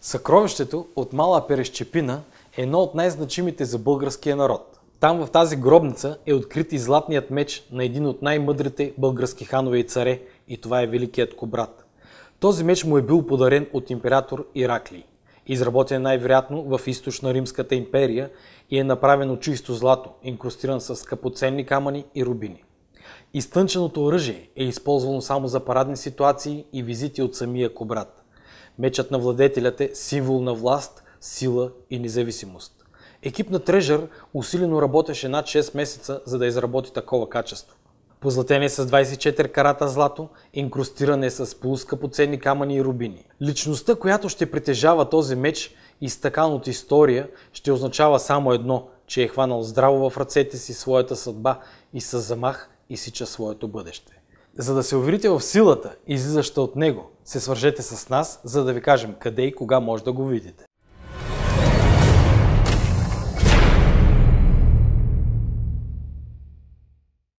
Съкровището от Мала Перещепина е едно от най-значимите за българския народ. Там в тази гробница е открит и златният меч на един от най-мъдрите български ханове и царе и това е Великият Кобрат. Този меч му е бил подарен от император Ираклий. Изработен най-вероятно в източна Римската империя и е направен от чисто злато, инкрустиран с скъпоценни камъни и рубини. Изтънченото оръжие е използвано само за парадни ситуации и визити от самия Кобрат. Мечът на владетелят е символ на власт, сила и независимост. Екип на Трежър усилено работеше над 6 месеца, за да изработи такова качество. Позлатен е с 24 карата злато, инкрустиран е с полускъпоценни камъни и рубини. Личността, която ще притежава този меч, изтъкан от история, ще означава само едно, че е хванал здраво в ръцете си своята съдба и с замах сича своето бъдеще. За да се уверите в силата, излизаща от него, се свържете с нас, за да ви кажем къде и кога може да го видите.